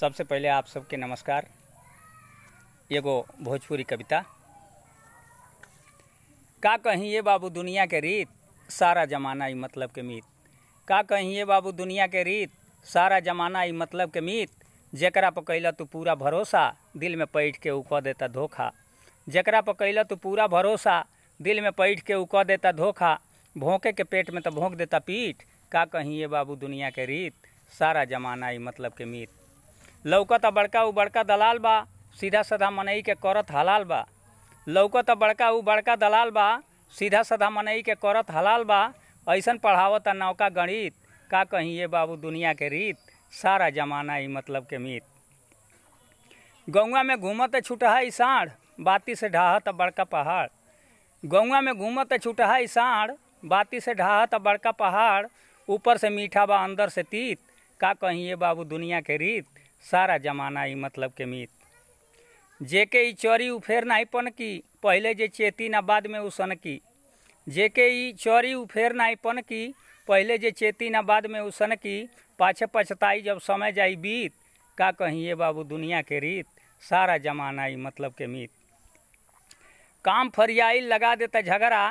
सबसे पहले आप सबके नमस्कार एगो भोजपुरी कविता का कहीं ये बाबू दुनिया के रीत सारा जमाना ही मतलब के मीत का कहीं ये बाबू दुनिया के रीत सारा जमाना ही मतलब के मीत जकरा पर कैला तू पूरा भरोसा दिल में पैठ के ऊ कह देता धोखा जकरा पर कैला तू पूरा भरोसा दिल में पैठ के ऊ कह देता धोखा भोंके के पेट में तो भोंक देता पीठ का कहीं ये बाबू दुनिया के रीत सारा जमाना ही मतलब के मीत लौकता बड़का उ बड़का दलाल बा सीधा साधा मनई के करत हलाल बा लौकत बड़का उ बड़का दलाल बा सीधा साधा मनई के करत हलाल बा ऐसन त नौका गणित का कही ये बाबू दुनिया के रीत सारा जमाना ही मतलब के मीत गौआ में घूमत छुटहा साढ़ बाती से ढाहत बड़का पहाड़ गौआ में घूमत छुटहा साढ़ बाती से ढाहत बड़का पहाड़ ऊपर से मीठा बा अंदर से तीत का कही ये बाबू दुनिया के रीत सारा जमाना ही मतलब के मीत जेके चोरी उफेर नहीं पन की पहले जे चेती ना बाद में उसन की जेके चोरी उफेर नहीं पन की पहले जे चेती ना बाद में उसन की पाछे पछताई जब समय जाई बीत का ये बाबू दुनिया के रीत सारा जमाना ही मतलब के मीत काम फरियाई लगा देता झगड़ा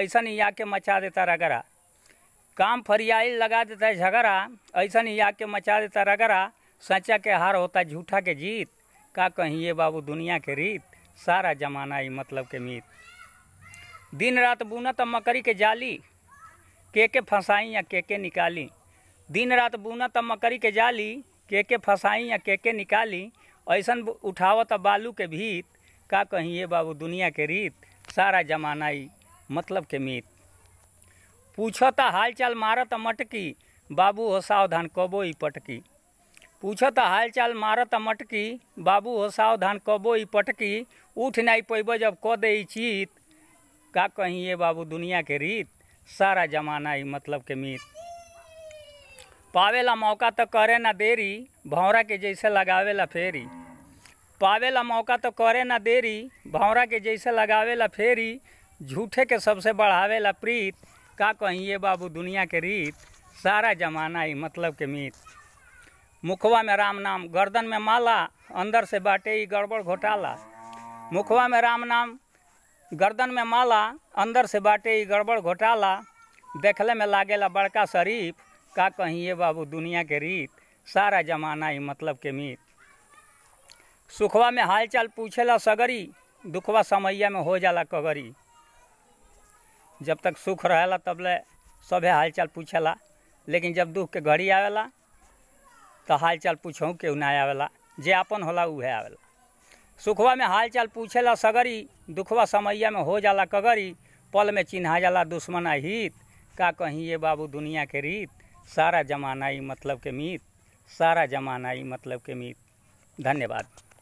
ऐसा ही आके मचा देता रगड़ा काम फरियाई लगा देता झगड़ा ऐसा ही आके मचा देता रगड़ा सच्चा के हार होता झूठा के जीत का ये बाबू दुनिया के रीत सारा जमाना ही मतलब के मीत दिन रात बुनत मकरी के जाली के के फंसाई या के के निकाली दिन रात बुनत मकरी के जाली के के फंसाई या के के निकाली ऐसन उठावत बालू के भीत का ये बाबू दुनिया के रीत सारा जमाना ही मतलब के मीत पूछो त हाल चाल मारत मटकी बाबू हो सावधान कबो ही पटकी पूछ तो हाल चाल मारत मटकी बाबू हो सावधान कबो ई पटकी उठ नहीं पैबो जब क दे चीत का कहीं ये बाबू दुनिया के रीत सारा जमाना ही मतलब के मीत पावेला मौका तो करे ना देरी भौरा के जैसे लगावेला फेरी पावेला मौका तो करे ना देरी भौरा के जैसे लगावेला फेरी झूठे के सबसे बढ़ावेला प्रीत का कही ये बाबू दुनिया के रीत सारा जमाना ही मतलब के मीत मुखवा में राम नाम गर्दन में माला अंदर से बाटे ही गड़बड़ घोटाला मुखवा में राम नाम गर्दन में माला अंदर से बाटे ही गड़बड़ घोटाला देखले में लागेला बड़का शरीफ का कहिए बाबू दुनिया के रीत सारा जमाना ही मतलब के मीत सुखवा में हालचाल पूछेला सगरी दुखवा समैया में हो जाला कगरी जब तक सुख रहेला तबले सभे हालचाल पूछेला लेकिन जब दुख के घड़ी आवेला तो हाल चाल पूछूँ केहू ना आवेला जे अपन होला उहे आवेला सुखवा में हाल चाल पूछेला सगरी दुखवा समैया में हो जाला कगरी पल में चिन्हा जाला दुश्मन हित का कहीं ये बाबू दुनिया के रीत सारा जमाना ही मतलब के मीत सारा जमाना ही मतलब के मीत धन्यवाद